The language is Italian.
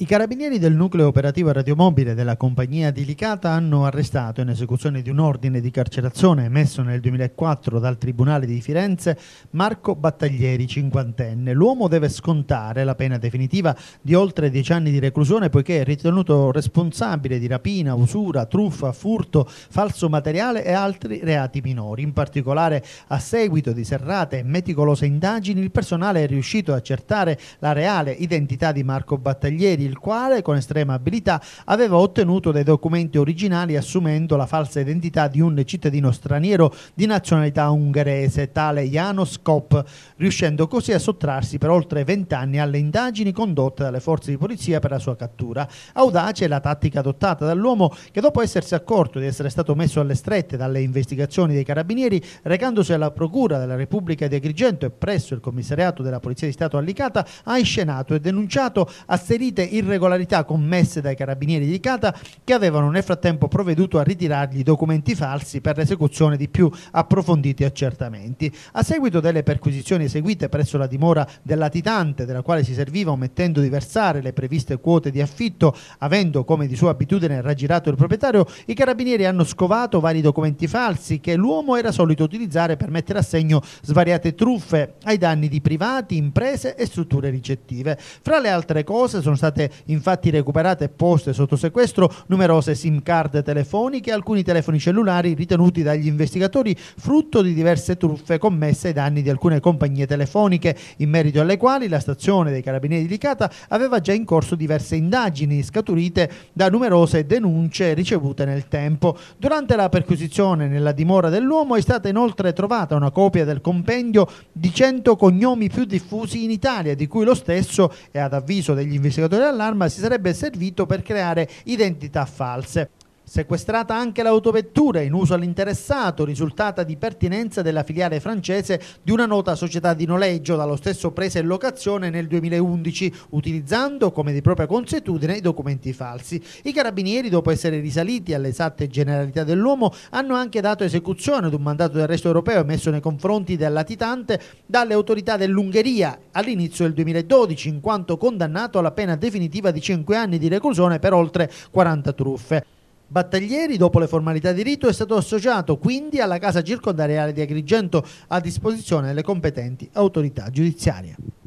I carabinieri del nucleo operativo radiomobile della compagnia di Licata hanno arrestato in esecuzione di un ordine di carcerazione emesso nel 2004 dal Tribunale di Firenze Marco Battaglieri, cinquantenne. L'uomo deve scontare la pena definitiva di oltre dieci anni di reclusione poiché è ritenuto responsabile di rapina, usura, truffa, furto, falso materiale e altri reati minori. In particolare, a seguito di serrate e meticolose indagini, il personale è riuscito a accertare la reale identità di Marco Battaglieri il quale con estrema abilità aveva ottenuto dei documenti originali assumendo la falsa identità di un cittadino straniero di nazionalità ungherese, tale Janos Kopp, riuscendo così a sottrarsi per oltre vent'anni alle indagini condotte dalle forze di polizia per la sua cattura. Audace è la tattica adottata dall'uomo che dopo essersi accorto di essere stato messo alle strette dalle investigazioni dei carabinieri, recandosi alla procura della Repubblica di Agrigento e presso il commissariato della Polizia di Stato a Licata, ha inscenato e denunciato asserite irregolarità commesse dai carabinieri di Cata che avevano nel frattempo provveduto a ritirargli documenti falsi per l'esecuzione di più approfonditi accertamenti. A seguito delle perquisizioni eseguite presso la dimora del latitante, della quale si serviva omettendo di versare le previste quote di affitto, avendo come di sua abitudine raggirato il proprietario, i carabinieri hanno scovato vari documenti falsi che l'uomo era solito utilizzare per mettere a segno svariate truffe ai danni di privati, imprese e strutture ricettive. Fra le altre cose sono state infatti recuperate e poste sotto sequestro numerose SIM card telefoniche e alcuni telefoni cellulari ritenuti dagli investigatori frutto di diverse truffe commesse ai danni di alcune compagnie telefoniche, in merito alle quali la stazione dei Carabinieri di Licata aveva già in corso diverse indagini scaturite da numerose denunce ricevute nel tempo. Durante la perquisizione nella dimora dell'uomo è stata inoltre trovata una copia del compendio di 100 cognomi più diffusi in Italia, di cui lo stesso è ad avviso degli investigatori d'allarma si sarebbe servito per creare identità false. Sequestrata anche l'autovettura in uso all'interessato, risultata di pertinenza della filiale francese di una nota società di noleggio dallo stesso presa in locazione nel 2011, utilizzando come di propria consuetudine i documenti falsi. I carabinieri, dopo essere risaliti alle esatte generalità dell'uomo, hanno anche dato esecuzione ad un mandato d'arresto europeo emesso nei confronti del latitante dalle autorità dell'Ungheria all'inizio del 2012, in quanto condannato alla pena definitiva di 5 anni di reclusione per oltre 40 truffe. Battaglieri, dopo le formalità di rito, è stato associato quindi alla casa circondariale di Agrigento a disposizione delle competenti autorità giudiziarie.